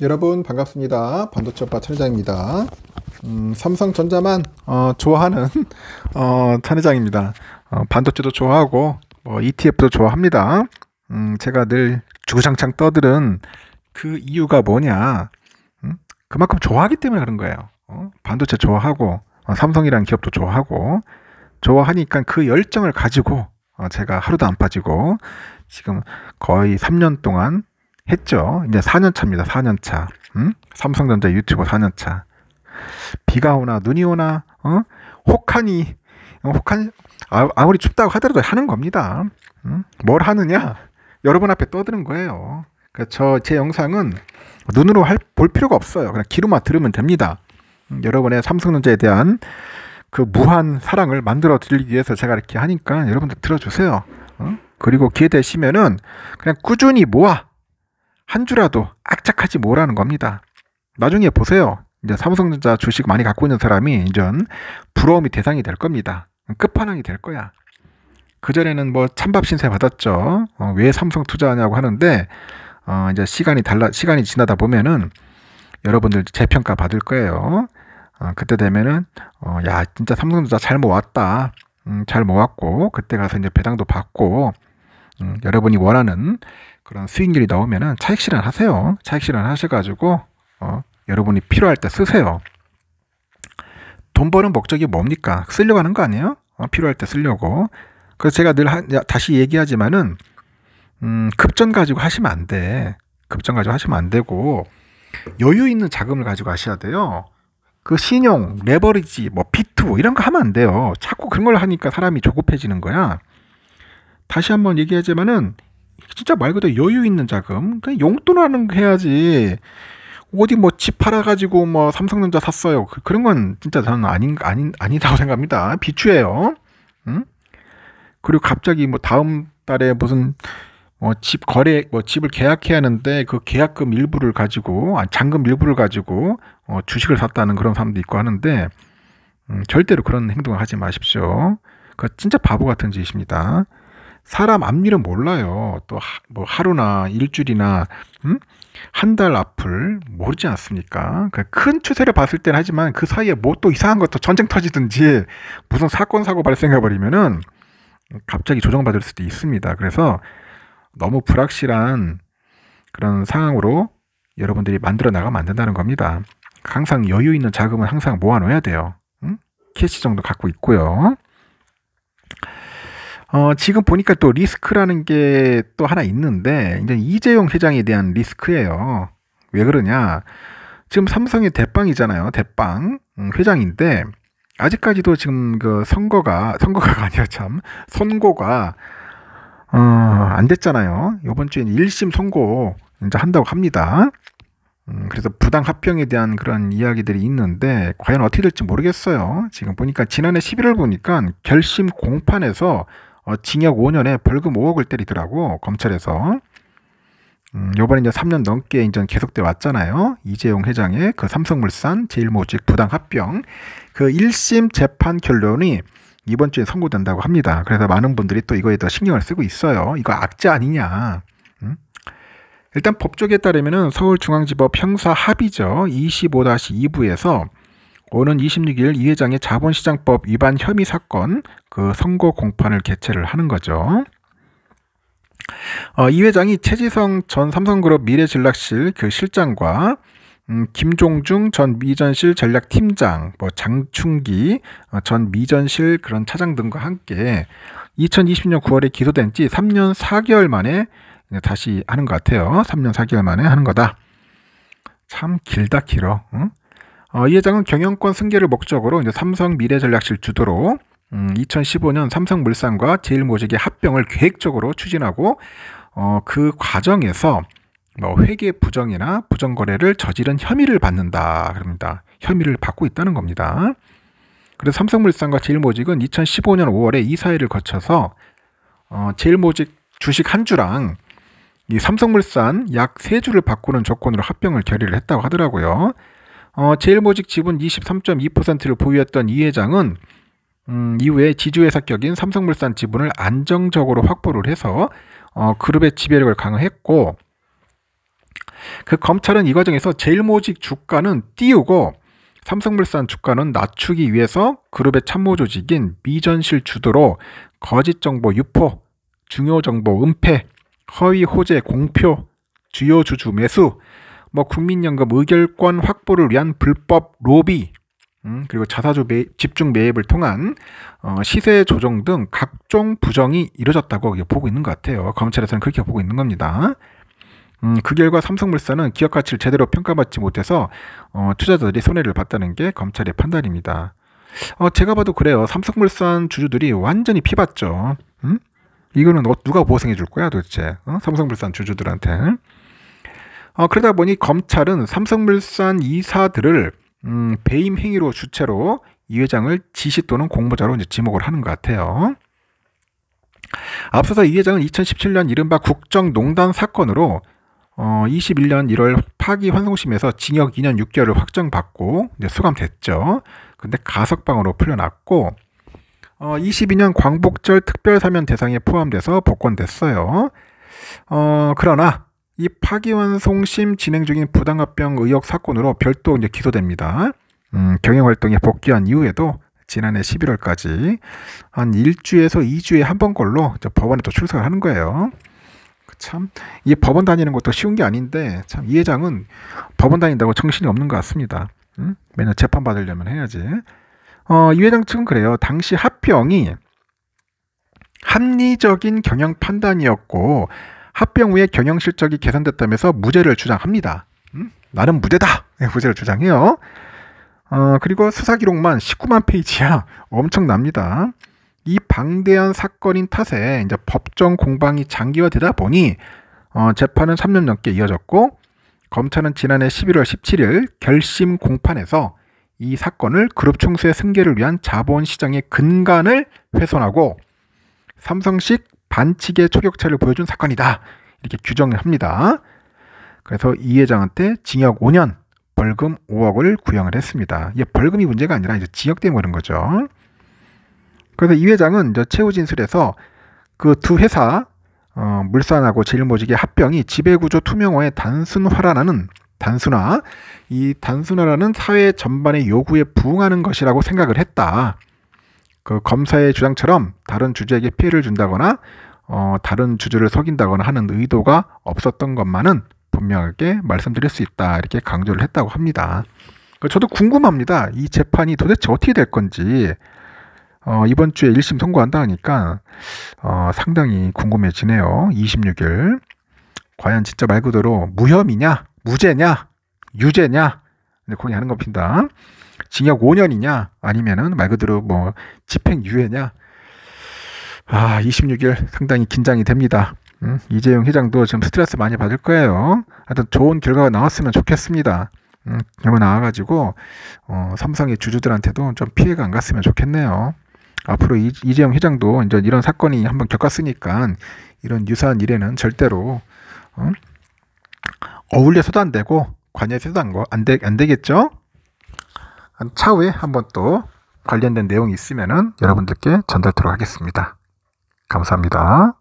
여러분 반갑습니다. 반도체 오빠 천회장입니다. 음, 삼성전자만 어, 좋아하는 어, 천회장입니다. 어, 반도체도 좋아하고 뭐 ETF도 좋아합니다. 음, 제가 늘 주구장창 떠들은 그 이유가 뭐냐? 음? 그만큼 좋아하기 때문에 그런 거예요. 어? 반도체 좋아하고 어, 삼성이란 기업도 좋아하고 좋아하니까 그 열정을 가지고 어, 제가 하루도 안 빠지고 지금 거의 3년 동안 했죠. 이제 4년 차입니다. 4년 차. 응? 삼성전자 유튜버 4년 차. 비가 오나 눈이 오나 어? 혹하니 어, 혹한 아, 무리 춥다고 하더라도 하는 겁니다. 응? 뭘 하느냐? 아. 여러분 앞에 떠드는 거예요. 그저 그러니까 제 영상은 눈으로 할, 볼 필요가 없어요. 그냥 귀로만 들으면 됩니다. 음, 여러분의 삼성전자에 대한 그 무한 사랑을 만들어 드리기 위해서 제가 이렇게 하니까 여러분들 들어주세요. 어? 그리고 기회 되시면은 그냥 꾸준히 모아 한 주라도 악착하지 뭐라는 겁니다. 나중에 보세요. 이제 삼성전자 주식 많이 갖고 있는 사람이 이제 부러움이 대상이 될 겁니다. 끝판왕이 될 거야. 그전에는 뭐 찬밥 신세 받았죠. 어, 왜 삼성 투자하냐고 하는데, 어, 이제 시간이 달라, 시간이 지나다 보면은 여러분들 재평가 받을 거예요. 어, 그때 되면은, 어, 야, 진짜 삼성전자 잘 모았다. 음, 잘 모았고, 그때 가서 이제 배당도 받고, 음, 여러분이 원하는 그런 수익률이 나오면은 차익 실현 하세요. 차익 실현 하셔가지고 어, 여러분이 필요할 때 쓰세요. 돈 버는 목적이 뭡니까? 쓰려고 하는 거 아니에요? 어, 필요할 때 쓰려고. 그래서 제가 늘 하, 다시 얘기하지만은 음, 급전 가지고 하시면 안 돼. 급전 가지고 하시면 안 되고 여유 있는 자금을 가지고 하셔야 돼요. 그 신용, 레버리지, 뭐 비투 이런 거 하면 안 돼요. 자꾸 그런 걸 하니까 사람이 조급해지는 거야. 다시 한번 얘기하지만은 진짜 말 그대로 여유 있는 자금 그냥 용돈하는 해야지 어디 뭐 집 팔아가지고 뭐 삼성전자 샀어요 그, 런건 진짜 저는 아닌 아닌 아니다고 생각합니다 비추예요 응? 그리고 갑자기 뭐 다음 달에 무슨 뭐 집 거래 뭐 집을 계약해야 하는데 그 계약금 일부를 가지고 아, 잔금 일부를 가지고 어, 주식을 샀다는 그런 사람도 있고 하는데 음, 절대로 그런 행동을 하지 마십시오. 그 진짜 바보 같은 짓입니다. 사람 앞일은 몰라요. 또 뭐 하루나 일주일이나 음? 한달 앞을 모르지 않습니까? 그러니까 큰 추세를 봤을 때는 하지만 그 사이에 뭐 또 이상한 것도 전쟁 터지든지 무슨 사건 사고 발생해 버리면은 갑자기 조정받을 수도 있습니다. 그래서 너무 불확실한 그런 상황으로 여러분들이 만들어 나가면 안 된다는 겁니다. 항상 여유 있는 자금은 항상 모아놓아야 돼요. 응? 음? 캐시 정도 갖고 있고요. 어, 지금 보니까 또 리스크라는 게 또 하나 있는데, 이제 이재용 회장에 대한 리스크예요. 왜 그러냐? 지금 삼성의 대빵이잖아요. 대빵 음, 회장인데 아직까지도 지금 그 선거가 선거가 아니라 참 선고가 어, 안 됐잖아요. 이번 주에 1심 선고 이제 한다고 합니다. 음, 그래서 부당 합병에 대한 그런 이야기들이 있는데 과연 어떻게 될지 모르겠어요. 지금 보니까 지난해 11월 보니까 결심 공판에서 어, 징역 5년에 벌금 5억을 때리더라고 검찰에서. 음, 요번에 이제 3년 넘게 인제 계속돼 왔잖아요. 이재용 회장의 그 삼성물산 제일모직 부당 합병 그 1심 재판 결론이 이번 주에 선고된다고 합니다. 그래서 많은 분들이 또 이거에 더 신경을 쓰고 있어요. 이거 악재 아니냐. 음? 일단 법조에 계 따르면은 서울중앙지법 형사 합의죠. 25-2부에서 오는 26일 이 회장의 자본시장법 위반 혐의 사건 그선거 공판을 개최를 하는 거죠. 어, 이 회장이 최지성 전 삼성그룹 미래전략실 그 실장과 음, 김종중 전 미전실 전략팀장, 뭐 장충기 어, 전 미전실 그런 차장 등과 함께 2020년 9월에 기소된 지 3년 4개월 만에 다시 하는 것 같아요. 3년 4개월 만에 하는 거다. 참 길다 길어. 응? 어, 이 회장은 경영권 승계를 목적으로 이제 삼성 미래전략실 주도로 음, 2015년 삼성물산과 제일모직의 합병을 계획적으로 추진하고 어, 그 과정에서 뭐 회계 부정이나 부정 거래를 저지른 혐의를 받는다 그럽니다. 혐의를 받고 있다는 겁니다. 그래서 삼성물산과 제일모직은 2015년 5월에 이사회를 거쳐서 어, 제일모직 주식 한 주랑 이 삼성물산 약 세 주를 바꾸는 조건으로 합병을 결의를 했다고 하더라고요. 어, 제일모직 지분 23.2%를 보유했던 이 회장은 음, 이후에 지주회사 격인 삼성물산 지분을 안정적으로 확보를 해서 어, 그룹의 지배력을 강화했고 그 검찰은 이 과정에서 제일모직 주가는 띄우고 삼성물산 주가는 낮추기 위해서 그룹의 참모 조직인 미전실 주도로 거짓 정보 유포, 중요 정보 은폐, 허위 호재 공표, 주요 주주 매수, 뭐 국민연금 의결권 확보를 위한 불법 로비, 음, 그리고 자사주 매, 입 집중 매입을 통한 어, 시세 조정 등 각종 부정이 이뤄졌다고 보고 있는 것 같아요. 검찰에서는 그렇게 보고 있는 겁니다. 음, 그 결과 삼성물산은 기업 가치를 제대로 평가받지 못해서 어, 투자자들이 손해를 봤다는 게 검찰의 판단입니다. 어, 제가 봐도 그래요. 삼성물산 주주들이 완전히 피봤죠. 음? 이거는 누가 보상해 줄 거야 도대체? 어? 삼성물산 주주들한테. 어, 그러다 보니 검찰은 삼성물산 이사들을 음, 배임 행위로 주체로 이 회장을 지시 또는 공모자로 이제 지목을 하는 것 같아요. 앞서서 이 회장은 2017년 이른바 국정농단 사건으로 어, 21년 1월 파기환송심에서 징역 2년 6개월을 확정받고 이제 수감됐죠. 근데 가석방으로 풀려났고 어, 22년 광복절 특별사면 대상에 포함돼서 복권됐어요. 어, 그러나 이 파기환송심 진행 중인 부당합병 의혹 사건으로 별도 이제 기소됩니다. 음, 경영활동에 복귀한 이후에도 지난해 11월까지 한 1주에서 2주에 한 번 걸로 법원에 또 출석을 하는 거예요. 그 참, 이 법원 다니는 것도 쉬운 게 아닌데, 참, 이 회장은 법원 다닌다고 정신이 없는 것 같습니다. 응? 음, 매년 재판받으려면 해야지. 어, 이 회장 측은 그래요. 당시 합병이 합리적인 경영 판단이었고, 합병 후에 경영 실적이 개선됐다면서 무죄를 주장합니다. 음? 나는 무죄다. 네, 무죄를 주장해요. 어, 그리고 수사 기록만 19만 페이지야. 엄청납니다. 이 방대한 사건인 탓에 이제 법정 공방이 장기화되다 보니 어, 재판은 3년 넘게 이어졌고 검찰은 지난해 11월 17일 결심 공판에서 이 사건을 그룹 총수의 승계를 위한 자본시장의 근간을 훼손하고 삼성식 반칙의 초격차를 보여준 사건이다. 이렇게 규정을 합니다. 그래서 이 회장한테 징역 5년, 벌금 5억을 구형을 했습니다. 이게 벌금이 문제가 아니라 이제 징역 때문에 그런 거죠. 그래서 이 회장은 저 최후 진술에서 그 두 회사 어, 물산하고 제일모직의 합병이 지배구조 투명화의 단순화라는 단순화 이 단순화라는 사회 전반의 요구에 부응하는 것이라고 생각을 했다. 그 검사의 주장처럼 다른 주주에게 피해를 준다거나 어, 다른 주주를 속인다거나 하는 의도가 없었던 것만은 분명하게 말씀드릴 수 있다 이렇게 강조를 했다고 합니다. 그 저도 궁금합니다. 이 재판이 도대체 어떻게 될 건지 어, 이번 주에 1심 선고한다 하니까 어, 상당히 궁금해지네요. 26일 과연 진짜 말 그대로 무혐의냐 무죄냐 유죄냐 근데 고민 하는 겁니다. 징역 5년이냐 아니면은 말 그대로 뭐 집행유예냐 아 26일 상당히 긴장이 됩니다. 음, 이재용 회장도 지금 스트레스 많이 받을 거예요. 하여튼 좋은 결과가 나왔으면 좋겠습니다. 음, 결과 나와가지고 어, 삼성의 주주들한테도 좀 피해가 안 갔으면 좋겠네요. 앞으로 이, 이재용 회장도 이제 이런 사건이 한번 겪었으니까 이런 유사한 일에는 절대로 어? 음, 어울려서도 안 되고 관여해서도 안, 거, 안, 되, 안 되겠죠? 차후에 한번 또 관련된 내용이 있으면은 여러분들께 전달하도록 하겠습니다. 감사합니다.